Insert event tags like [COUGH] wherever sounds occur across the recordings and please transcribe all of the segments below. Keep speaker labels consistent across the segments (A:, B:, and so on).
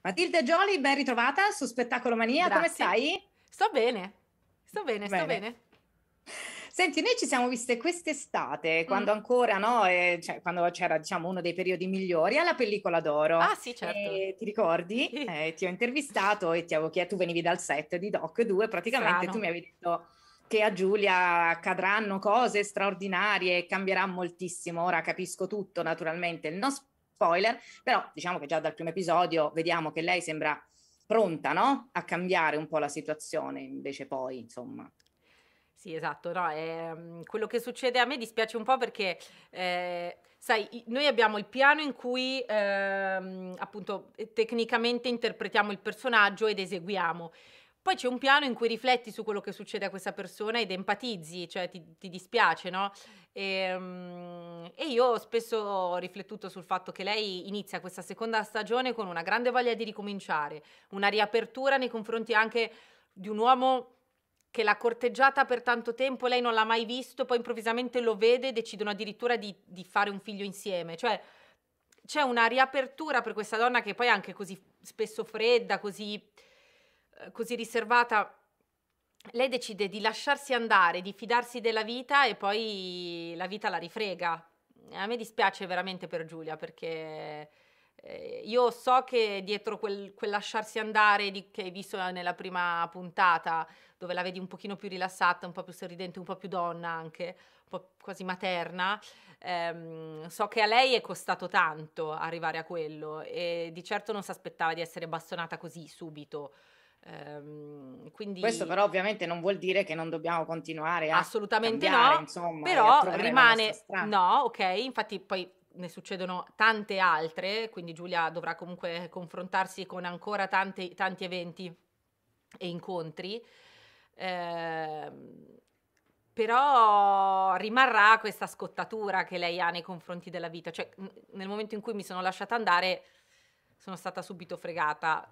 A: Matilde Gioli, ben ritrovata su Spettacolo Mania, Grazie. come stai? Sto bene, sto bene, bene. sto bene. Senti, noi ci siamo viste quest'estate, mm. quando mm. ancora, no, eh, cioè, quando c'era diciamo, uno dei periodi migliori, alla pellicola d'oro. Ah sì, certo. E, eh, ti ricordi? eh, ti ho intervistato e ti avevo chiesto, tu venivi dal set di Doc 2, praticamente Strano. tu mi avevi detto che a Giulia accadranno cose straordinarie, cambierà moltissimo, ora capisco tutto naturalmente, il, nos- spoiler, però diciamo che già dal primo episodio vediamo che lei sembra pronta no? a cambiare un po' la situazione, invece poi insomma
B: sì, esatto, no, eh, quello che succede a me dispiace un po' perché, eh, sai, noi abbiamo il piano in cui eh, appunto tecnicamente interpretiamo il personaggio ed eseguiamo. Poi c'è un piano in cui rifletti su quello che succede a questa persona ed empatizzi, cioè ti, ti dispiace, no? E, ehm, e, io spesso ho riflettuto sul fatto che lei inizia questa seconda stagione con una grande voglia di ricominciare, una riapertura nei confronti anche di un uomo che l'ha corteggiata per tanto tempo, lei non l'ha mai visto, poi improvvisamente lo vede e decidono addirittura di, di fare un figlio insieme. Cioè c'è una riapertura per questa donna che poi è anche così spesso fredda, così eh, così riservata, lei decide di lasciarsi andare, di fidarsi della vita e poi la vita la rifrega. A me dispiace veramente per Giulia perché eh, io so che dietro quel, quel lasciarsi andare di, che hai visto nella prima puntata, dove la vedi un pochino più rilassata, un po' più sorridente, un po' più donna anche, un po' quasi materna, ehm, so che a lei è costato tanto arrivare a quello e di certo non si aspettava di essere bastonata così subito. Ehm,
A: quindi... Questo però ovviamente non vuol dire che non dobbiamo continuare a assolutamente cambiare, no, insomma, però rimane
B: no, ok, infatti poi ne succedono tante altre, quindi Giulia dovrà comunque confrontarsi con ancora tanti, tanti eventi e incontri. Eh, però rimarrà questa scottatura che lei ha nei confronti della vita, cioè nel momento in cui mi sono lasciata andare sono stata subito fregata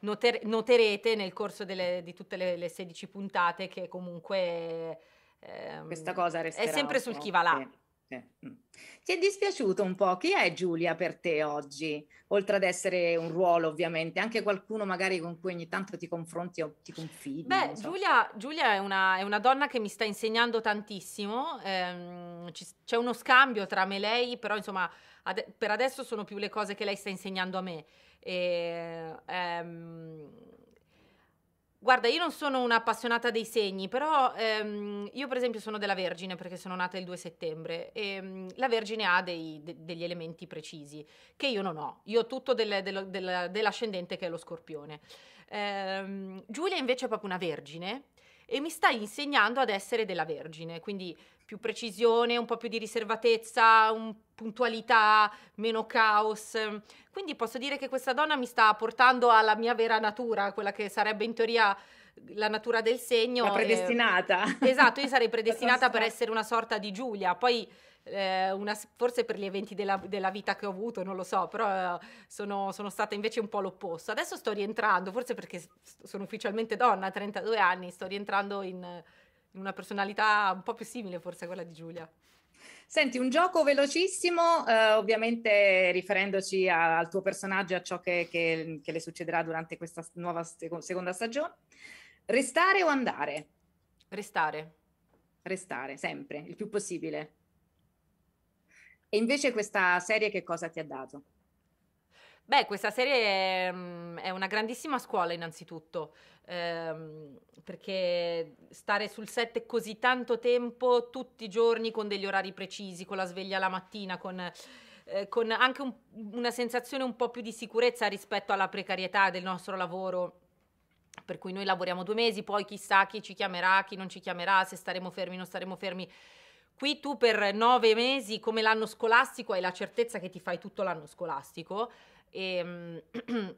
B: noter- noterete nel corso delle, di tutte le, le, 16 puntate che comunque ehm, questa cosa resterà, è sempre sul chi va là. Sì. Mm.
A: Ti è dispiaciuto un po'? Chi è Giulia per te oggi? Oltre ad essere un ruolo, ovviamente, anche qualcuno magari con cui ogni tanto ti confronti o ti confidi. Beh, so.
B: Giulia, Giulia è, una, è, una, donna che mi sta insegnando tantissimo. Ehm, c'è uno scambio tra me e lei, però insomma, ad, per adesso sono più le cose che lei sta insegnando a me. E, ehm, Guarda, io non sono un'appassionata dei segni, però ehm, io per esempio sono della Vergine perché sono nata il 2 settembre e mm, la Vergine ha dei- de- degli elementi precisi che io non ho. Io ho tutto delle- dello- della- dell'ascendente che è lo Scorpione. Ehm, Giulia invece è proprio una Vergine e mi stai insegnando ad essere della Vergine, quindi più precisione, un po' più di riservatezza, puntualità, meno caos. Quindi posso dire che questa donna mi sta portando alla mia vera natura, quella che sarebbe in teoria la natura del segno. La eh, predestinata. Eh, esatto, io sarei [LAUGHS] predestinata per essere una sorta di Giulia. Poi eh, una, forse per gli eventi della, della, vita che ho avuto, non lo so, però eh, sono, sono, stata invece un po' l'opposto. Adesso sto rientrando, forse perché sono ufficialmente donna, 32 anni, sto rientrando in, in una personalità un po' più simile forse a quella di Giulia.
A: Senti, un gioco velocissimo, eh, ovviamente riferendoci a, al tuo personaggio e a ciò che, che, che, le succederà durante questa nuova seco- seconda stagione. Restare o andare? Restare. Restare, sempre, il più possibile. E invece questa serie che cosa ti ha dato?
B: Beh, questa serie è, mm, è una grandissima scuola innanzitutto, ehm, perché stare sul set così tanto tempo, tutti i giorni, con degli orari precisi, con la sveglia la mattina, con eh, con anche un, una sensazione un po' più di sicurezza rispetto alla precarietà del nostro lavoro. Per cui noi lavoriamo due mesi, poi chissà chi ci chiamerà, chi non ci chiamerà, se staremo fermi, non staremo fermi. Qui tu per nove mesi, come l'anno scolastico, hai la certezza che ti fai tutto l'anno scolastico e ehm, [CLEARS THROAT]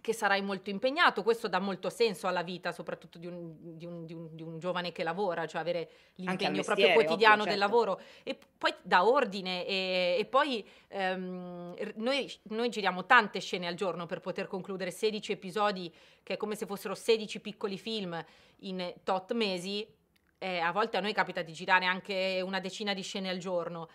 B: che sarai molto impegnato. Questo dà molto senso alla vita, soprattutto di un, di un, di un, di un giovane che lavora, cioè avere l'impegno proprio quotidiano ovvio, certo. del lavoro. E poi dà ordine e, e poi ehm, noi, noi giriamo tante scene al giorno per poter concludere 16 episodi, che è come se fossero 16 piccoli film in tot mesi eh, a volte a noi capita di girare anche una decina di scene al giorno.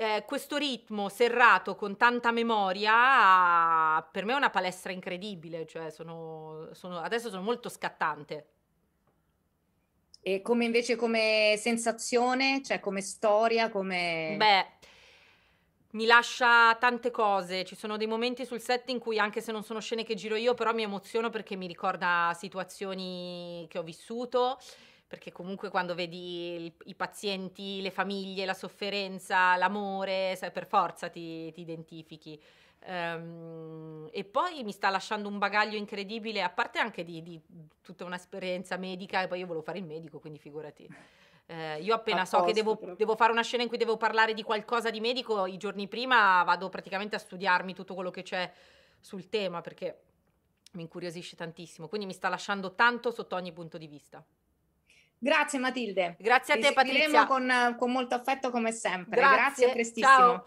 B: Eh, questo ritmo serrato con tanta memoria per me è una palestra incredibile, cioè sono, sono, adesso sono molto scattante.
A: E come invece come sensazione, cioè come storia, come... Beh, mi lascia tante
B: cose, ci sono dei momenti sul set in cui anche se non sono scene che giro io, però mi emoziono perché mi ricorda situazioni che ho vissuto perché comunque quando vedi il, i pazienti, le famiglie, la sofferenza, l'amore, sai, per forza ti, ti identifichi. Um, e poi mi sta lasciando un bagaglio incredibile, a parte anche di, di tutta un'esperienza medica, e poi io volevo fare il medico, quindi figurati. Eh, io appena posto, so che devo, devo, fare una scena in cui devo parlare di qualcosa di medico, i giorni prima vado praticamente a studiarmi tutto quello che c'è sul tema perché mi incuriosisce tantissimo, quindi mi sta lasciando tanto sotto ogni punto di vista.
A: Grazie Matilde. Grazie a te Patrizia. Ti con, con molto affetto come sempre. Grazie, Grazie prestissimo. Ciao.